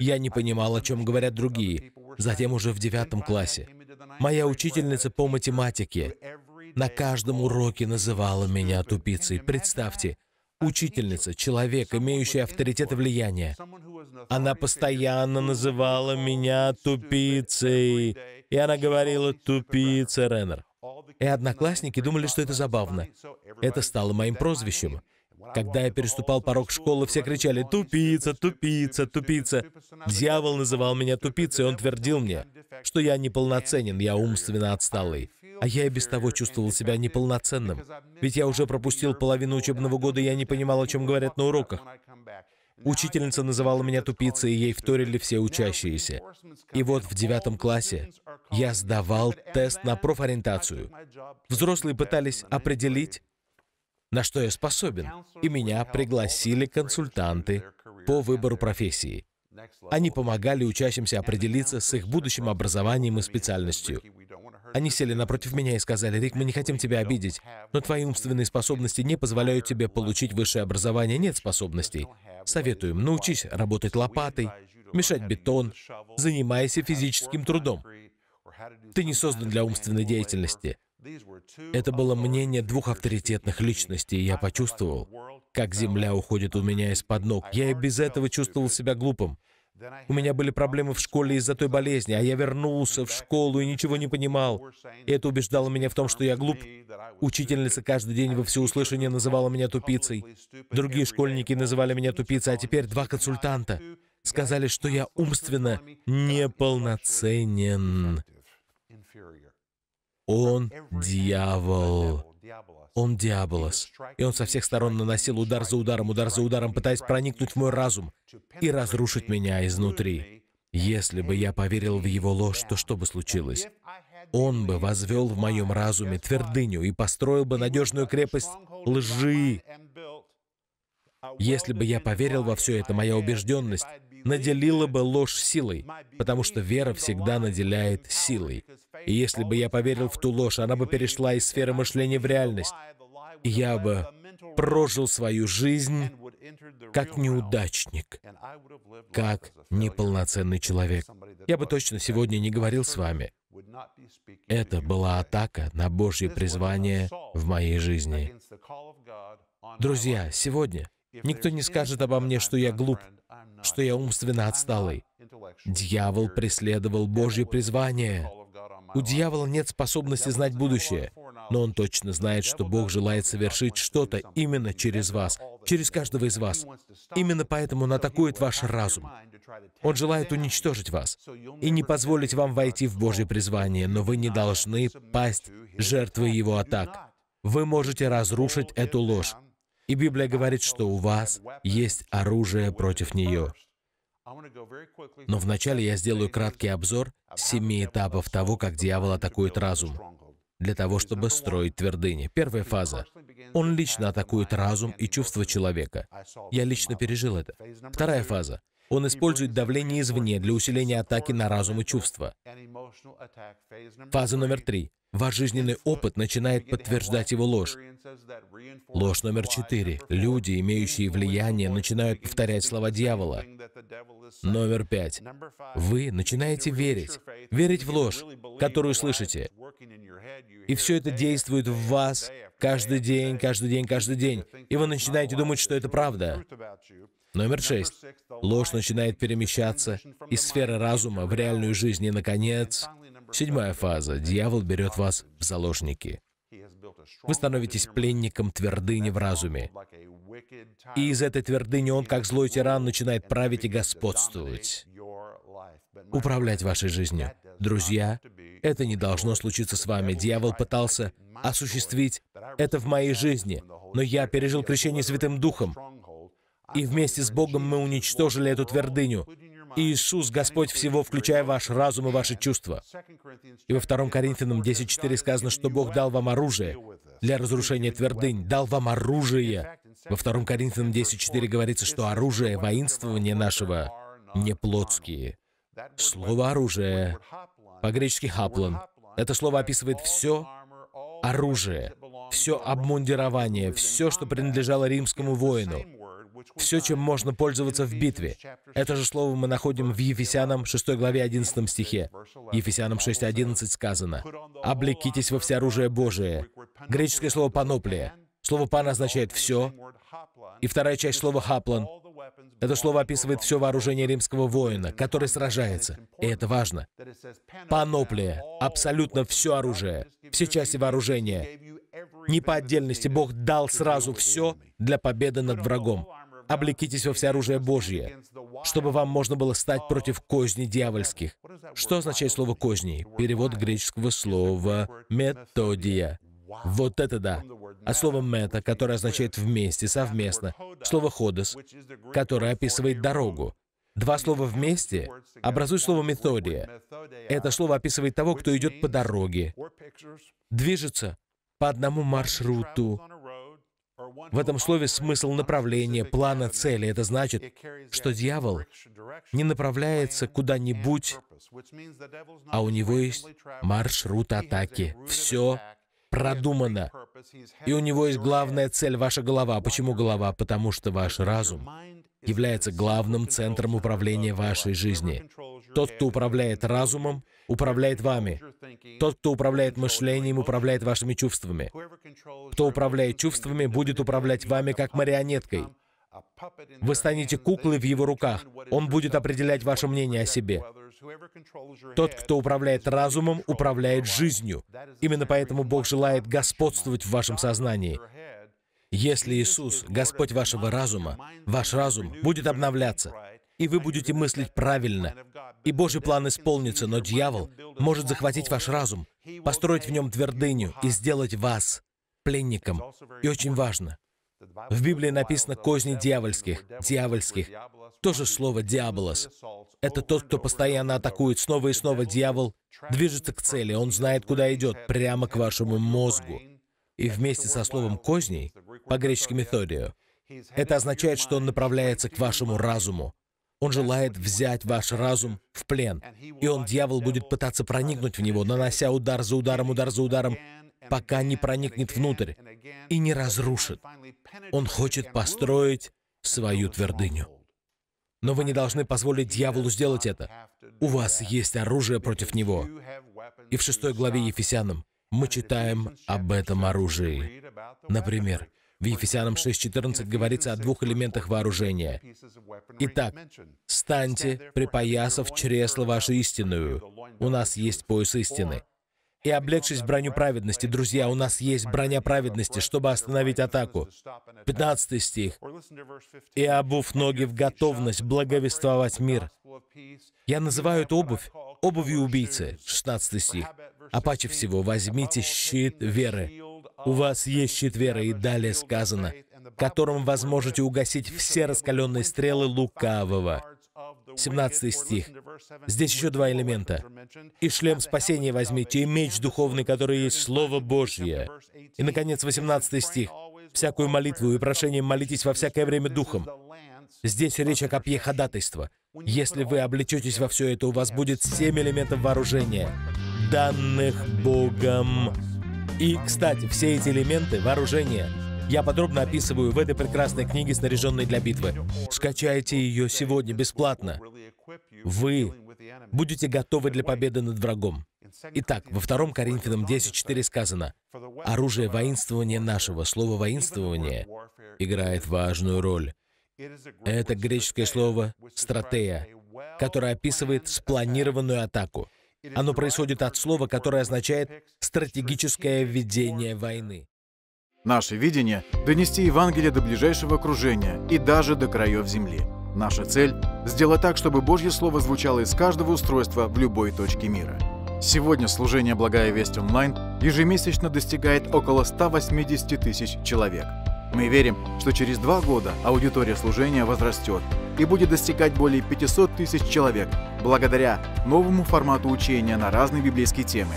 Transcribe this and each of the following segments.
Я не понимал, о чем говорят другие. Затем уже в девятом классе. Моя учительница по математике на каждом уроке называла меня тупицей. Представьте, учительница, человек, имеющий авторитет и влияние. Она постоянно называла меня тупицей. И она говорила «тупица, Реннер». И одноклассники думали, что это забавно. Это стало моим прозвищем. Когда я переступал порог школы, все кричали «Тупица! Тупица! Тупица!». Дьявол называл меня тупицей, и он твердил мне, что я неполноценен, я умственно отсталый. А я и без того чувствовал себя неполноценным. Ведь я уже пропустил половину учебного года, и я не понимал, о чем говорят на уроках. Учительница называла меня тупицей, и ей вторили все учащиеся. И вот в девятом классе я сдавал тест на профориентацию. Взрослые пытались определить, на что я способен, и меня пригласили консультанты по выбору профессии. Они помогали учащимся определиться с их будущим образованием и специальностью. Они сели напротив меня и сказали, «Рик, мы не хотим тебя обидеть, но твои умственные способности не позволяют тебе получить высшее образование, нет способностей. Советуем, научись работать лопатой, мешать бетон, занимайся физическим трудом. Ты не создан для умственной деятельности. Это было мнение двух авторитетных личностей, и я почувствовал, как земля уходит у меня из-под ног. Я и без этого чувствовал себя глупым. У меня были проблемы в школе из-за той болезни, а я вернулся в школу и ничего не понимал. И это убеждало меня в том, что я глуп. Учительница каждый день во всеуслышание называла меня тупицей. Другие школьники называли меня тупицей, а теперь два консультанта сказали, что я умственно неполноценен. Он дьявол. Он дьяволос. И он со всех сторон наносил удар за ударом, удар за ударом, пытаясь проникнуть в мой разум и разрушить меня изнутри. Если бы я поверил в его ложь, то что бы случилось? Он бы возвел в моем разуме твердыню и построил бы надежную крепость лжи. Если бы я поверил во все это, моя убежденность наделила бы ложь силой, потому что вера всегда наделяет силой. И если бы я поверил в ту ложь, она бы перешла из сферы мышления в реальность. я бы прожил свою жизнь как неудачник, как неполноценный человек. Я бы точно сегодня не говорил с вами. Это была атака на Божье призвание в моей жизни. Друзья, сегодня никто не скажет обо мне, что я глуп, что я умственно отсталый. Дьявол преследовал Божье призвание. У дьявола нет способности знать будущее, но он точно знает, что Бог желает совершить что-то именно через вас, через каждого из вас. Именно поэтому он атакует ваш разум. Он желает уничтожить вас и не позволить вам войти в Божье призвание, но вы не должны пасть жертвой его атак. Вы можете разрушить эту ложь. И Библия говорит, что у вас есть оружие против нее. Но вначале я сделаю краткий обзор семи этапов того, как дьявол атакует разум, для того, чтобы строить твердыни. Первая фаза. Он лично атакует разум и чувства человека. Я лично пережил это. Вторая фаза. Он использует давление извне для усиления атаки на разум и чувства. Фаза номер три. Ваш жизненный опыт начинает подтверждать его ложь. Ложь номер четыре. Люди, имеющие влияние, начинают повторять слова дьявола. Номер пять. Вы начинаете верить. Верить в ложь, которую слышите. И все это действует в вас каждый день, каждый день, каждый день. И вы начинаете думать, что это правда. Номер шесть. Ложь начинает перемещаться из сферы разума в реальную жизнь. И, наконец, Седьмая фаза. Дьявол берет вас в заложники. Вы становитесь пленником твердыни в разуме. И из этой твердыни он, как злой тиран, начинает править и господствовать, управлять вашей жизнью. Друзья, это не должно случиться с вами. Дьявол пытался осуществить это в моей жизни, но я пережил крещение Святым Духом, и вместе с Богом мы уничтожили эту твердыню. Иисус Господь всего, включая ваш разум и ваши чувства. И во 2 Коринфянам 10.4 сказано, что Бог дал вам оружие для разрушения твердынь, дал вам оружие. Во 2 Коринфянам 10.4 говорится, что оружие воинствования нашего не плотские. Слово «оружие» по-гречески «хаплон» — это слово описывает все оружие, все обмундирование, все, что принадлежало римскому воину — все, чем можно пользоваться в битве. Это же слово мы находим в Ефесянам 6 главе 11 стихе. Ефесянам 6.11 сказано, «Облекитесь во всеоружие Божие». Греческое слово «паноплия». Слово «пан» означает «все», и вторая часть слова «хаплан» Это слово описывает все вооружение римского воина, который сражается. И это важно. Паноплия, абсолютно все оружие, все части вооружения. Не по отдельности Бог дал сразу все для победы над врагом. Облекитесь во все оружие Божье, чтобы вам можно было стать против козни дьявольских. Что означает слово «козни»? Перевод греческого слова «методия». Вот это да! А слово «мета», которое означает «вместе», «совместно», слово «ходос», которое описывает дорогу, Два слова вместе образуют слово «методия». Это слово описывает того, кто идет по дороге, движется по одному маршруту, в этом слове смысл направления, плана, цели. Это значит, что дьявол не направляется куда-нибудь, а у него есть маршрут атаки. Все продумано. И у него есть главная цель — ваша голова. Почему голова? Потому что ваш разум является главным центром управления вашей жизнью. Тот, кто управляет разумом, управляет вами. Тот, кто управляет мышлением, управляет вашими чувствами. Кто управляет чувствами, будет управлять вами как марионеткой. Вы станете куклой в его руках. Он будет определять ваше мнение о себе. Тот, кто управляет разумом, управляет жизнью. Именно поэтому Бог желает господствовать в вашем сознании. Если Иисус, Господь вашего разума, ваш разум будет обновляться, и вы будете мыслить правильно, и Божий план исполнится, но дьявол может захватить ваш разум, построить в нем твердыню и сделать вас пленником. И очень важно, в Библии написано «козни дьявольских», «дьявольских». Тоже слово «диаболос». Это тот, кто постоянно атакует снова и снова дьявол, движется к цели, он знает, куда идет, прямо к вашему мозгу. И вместе со словом «козней» по-гречески «методио» это означает, что он направляется к вашему разуму, он желает взять ваш разум в плен. И он, дьявол, будет пытаться проникнуть в него, нанося удар за ударом, удар за ударом, пока не проникнет внутрь и не разрушит. Он хочет построить свою твердыню. Но вы не должны позволить дьяволу сделать это. У вас есть оружие против него. И в шестой главе Ефесянам мы читаем об этом оружии. Например, в Ефесянам 6.14 говорится о двух элементах вооружения. Итак, «Станьте, припоясав чресло ваше истинную». У нас есть пояс истины. «И облегшись в броню праведности». Друзья, у нас есть броня праведности, чтобы остановить атаку. 15 стих. «И обув ноги в готовность благовествовать мир». Я называю эту обувь обувью убийцы. 16 стих. «А паче всего возьмите щит веры, у вас есть четверо, и далее сказано, которым вы сможете угасить все раскаленные стрелы лукавого. 17 стих. Здесь еще два элемента. «И шлем спасения возьмите, и меч духовный, который есть Слово Божье». И, наконец, 18 стих. «Всякую молитву и прошение молитесь во всякое время духом». Здесь речь о копье ходатайства. Если вы облечетесь во все это, у вас будет семь элементов вооружения, данных Богом и, кстати, все эти элементы вооружения я подробно описываю в этой прекрасной книге, снаряженной для битвы. Скачайте ее сегодня бесплатно. Вы будете готовы для победы над врагом. Итак, во 2 Коринфянам 10.4 сказано, «Оружие воинствования нашего». Слово «воинствование» играет важную роль. Это греческое слово «стратея», которое описывает спланированную атаку. Оно происходит от слова, которое означает «стратегическое ведение войны». Наше видение – донести Евангелие до ближайшего окружения и даже до краев земли. Наша цель – сделать так, чтобы Божье Слово звучало из каждого устройства в любой точке мира. Сегодня служение «Благая весть онлайн» ежемесячно достигает около 180 тысяч человек. Мы верим, что через два года аудитория служения возрастет, и будет достигать более 500 тысяч человек благодаря новому формату учения на разные библейские темы,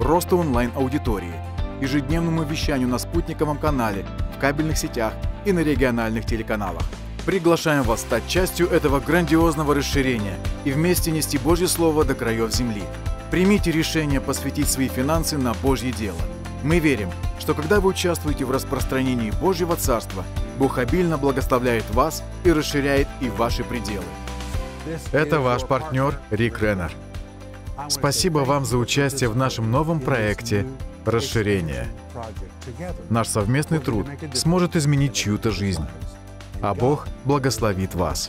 росту онлайн-аудитории, ежедневному вещанию на спутниковом канале, в кабельных сетях и на региональных телеканалах. Приглашаем вас стать частью этого грандиозного расширения и вместе нести Божье Слово до краев земли. Примите решение посвятить свои финансы на Божье дело. Мы верим, что когда вы участвуете в распространении Божьего Царства – Бог обильно благословляет вас и расширяет и ваши пределы. Это ваш партнер Рик Реннер. Спасибо вам за участие в нашем новом проекте «Расширение». Наш совместный труд сможет изменить чью-то жизнь, а Бог благословит вас.